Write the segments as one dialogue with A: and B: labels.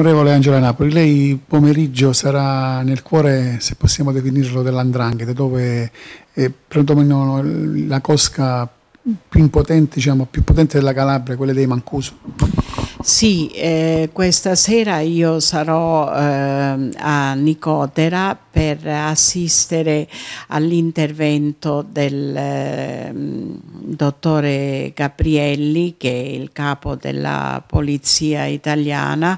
A: Onorevole Angela Napoli, lei pomeriggio sarà nel cuore, se possiamo definirlo, dell'Andrangheta, dove è eh, predominano la cosca più potente, diciamo, più potente della Calabria, quella dei Mancuso. Sì, eh, questa sera io sarò eh, a Nicotera per assistere all'intervento del eh, dottore Gabrielli, che è il capo della polizia italiana,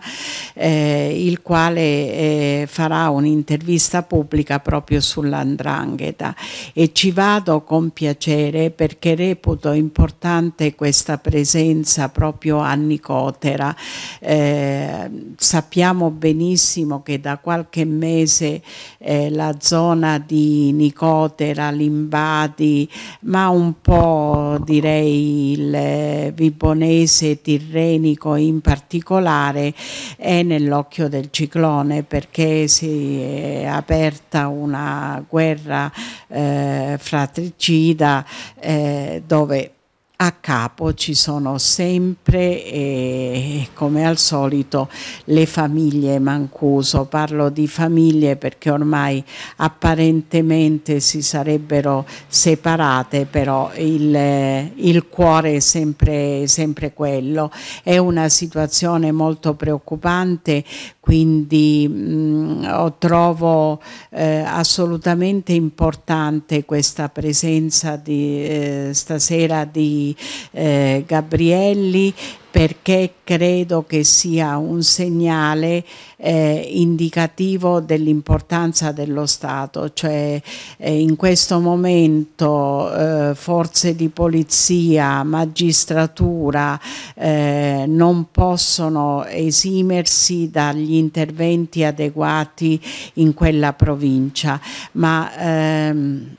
A: eh, il quale eh, farà un'intervista pubblica proprio sull'andrangheta e ci vado con piacere perché reputo importante questa presenza proprio a Nicotera sera. Eh, sappiamo benissimo che da qualche mese eh, la zona di Nicotera, Limbadi, ma un po' direi il eh, Vibonese Tirrenico in particolare è nell'occhio del ciclone perché si è aperta una guerra eh, fratricida eh, dove a capo ci sono sempre, eh, come al solito, le famiglie Mancuso. Parlo di famiglie perché ormai apparentemente si sarebbero separate, però il, il cuore è sempre, sempre quello. È una situazione molto preoccupante, quindi mh, mm, trovo eh, assolutamente importante questa presenza di, eh, stasera di eh, Gabrielli perché credo che sia un segnale eh, indicativo dell'importanza dello Stato, cioè eh, in questo momento eh, forze di polizia, magistratura eh, non possono esimersi dagli interventi adeguati in quella provincia, ma ehm,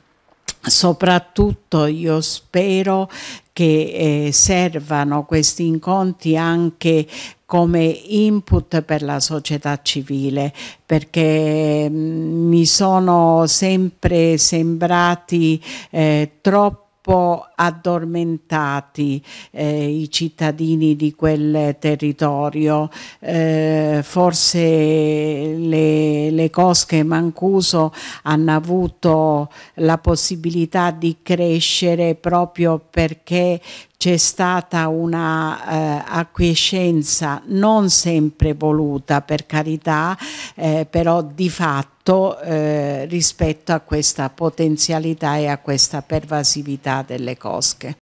A: soprattutto io spero che eh, servano questi incontri anche come input per la società civile perché mm, mi sono sempre sembrati eh, troppo addormentati eh, i cittadini di quel territorio. Eh, forse le, le cosche Mancuso hanno avuto la possibilità di crescere proprio perché c'è stata una eh, acquiescenza non sempre voluta per carità, eh, però di fatto eh, rispetto a questa potenzialità e a questa pervasività delle cose. Koskę.